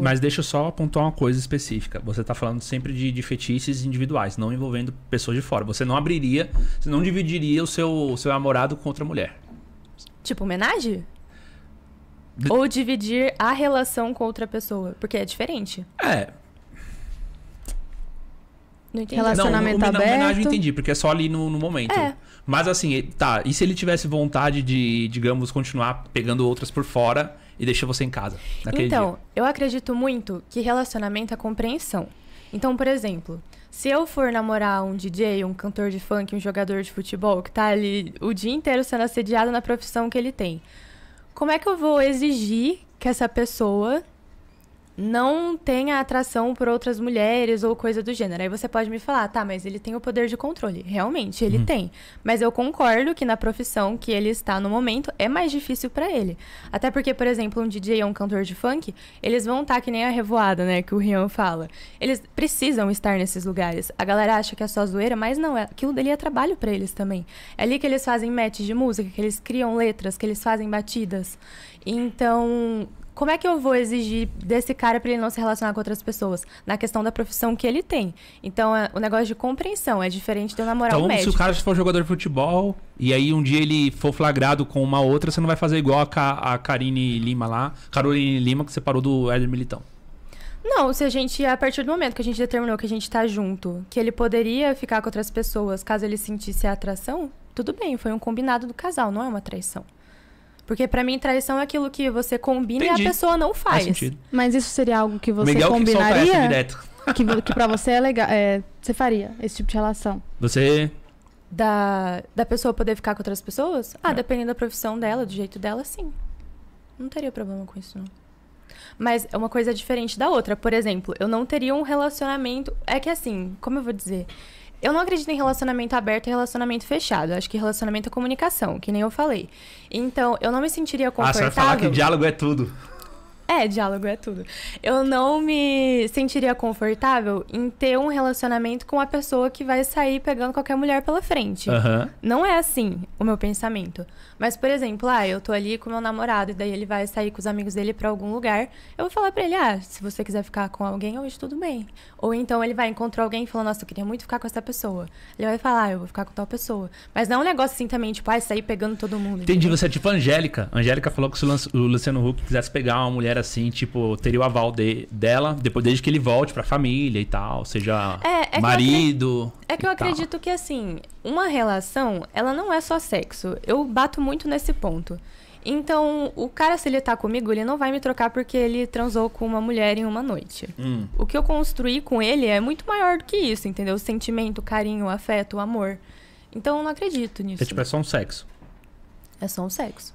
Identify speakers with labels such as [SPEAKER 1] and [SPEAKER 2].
[SPEAKER 1] Mas deixa eu só apontar uma coisa específica. Você está falando sempre de, de, fetiches individuais, não envolvendo pessoas de fora. Você não abriria, você não dividiria o seu, seu namorado com outra mulher.
[SPEAKER 2] Tipo, homenagem? De... Ou dividir a relação com outra pessoa, porque é diferente. É. Não entendi. Relacionamento não, aberto. Não, entendi,
[SPEAKER 1] porque é só ali no, no momento. É. Mas assim, tá, e se ele tivesse vontade de, digamos, continuar pegando outras por fora e deixou você em casa. então, dia.
[SPEAKER 2] eu acredito muito que relacionamento é compreensão. Então, por exemplo, se eu for namorar um DJ, um cantor de funk, um jogador de futebol que tá ali o dia inteiro sendo assediado na profissão que ele tem, como é que eu vou exigir que essa pessoa não tenha atração por outras mulheres ou coisa do gênero. Aí você pode me falar, tá, mas ele tem o poder de controle. Realmente, ele hum. tem. Mas eu concordo que na profissão que ele está no momento é mais difícil para ele. Até porque, por exemplo, um DJ ou um cantor de funk, eles vão estar tá que nem a revoada, né, que o Rian fala. Eles precisam estar nesses lugares. A galera acha que é só zoeira, mas não, é, aquilo dali é trabalho para eles também. É ali que eles fazem match de música, que eles criam letras, que eles fazem batidas. Então, como é que eu vou exigir desse cara para ele não se relacionar com outras pessoas? Na questão da profissão que ele tem. Então, é, o negócio de compreensão é diferente do eu namorar então, um médico. se o cara
[SPEAKER 1] for jogador de futebol e aí um dia ele for flagrado com uma outra, você não vai fazer igual a, Carine a Karine Lima lá, Caroline Lima, que separou do Éder Militão.
[SPEAKER 2] Não, se a gente, a partir do momento que a gente determinou que a gente tá junto, que ele poderia ficar com outras pessoas caso ele sentisse a atração, tudo bem, foi um combinado do casal, não é uma traição. Porque para mim, traição é aquilo que você combina Entendi. e a pessoa não faz. faz Mas isso seria algo que você Miguel combinaria? Que, direto. que, que pra você é legal. É, você faria esse tipo de relação? Você. Da, da pessoa poder ficar com outras pessoas? Ah, é. dependendo da profissão dela, do jeito dela, sim. Não teria problema com isso, não. Mas é uma coisa diferente da outra. Por exemplo, eu não teria um relacionamento. É que assim, como eu vou dizer? Eu não acredito em relacionamento aberto e relacionamento fechado. Eu acho que relacionamento é comunicação, que nem eu falei. Então, eu não me sentiria confortável. Ah, você vai falar que diálogo é tudo. É, diálogo é tudo. Eu não me sentiria confortável em ter um relacionamento com a pessoa que vai sair pegando qualquer mulher pela frente. Uhum. Não é assim o meu pensamento. Mas, por exemplo, ah, eu tô ali com meu namorado e daí ele vai sair com os amigos dele para algum lugar. Eu vou falar para ele, ah, se você quiser ficar com alguém hoje, tudo bem. Ou então ele vai encontrar alguém e fala, nossa, eu queria muito ficar com essa pessoa. Ele vai falar, ah, eu vou ficar com tal pessoa. Mas não é um negócio assim também, tipo, ah, sair pegando todo mundo. Entendi, entendeu?
[SPEAKER 1] você é tipo a Angélica. A Angélica falou que se o Luciano Huck quisesse pegar uma mulher assim, tipo, teria o aval de, dela, depois desde que ele volte pra família e tal, seja é, é marido. Que acredito, é que eu acredito
[SPEAKER 2] tal. que, assim, uma relação, ela não é só sexo. Eu bato muito nesse ponto. Então, o cara, se ele tá comigo, ele não vai me trocar porque ele transou com uma mulher em uma noite. Hum. O que eu construí com ele é muito maior do que isso, entendeu? sentimento, carinho, afeto, amor. Então, eu não acredito é, nisso. É tipo, é só um sexo. É só um sexo.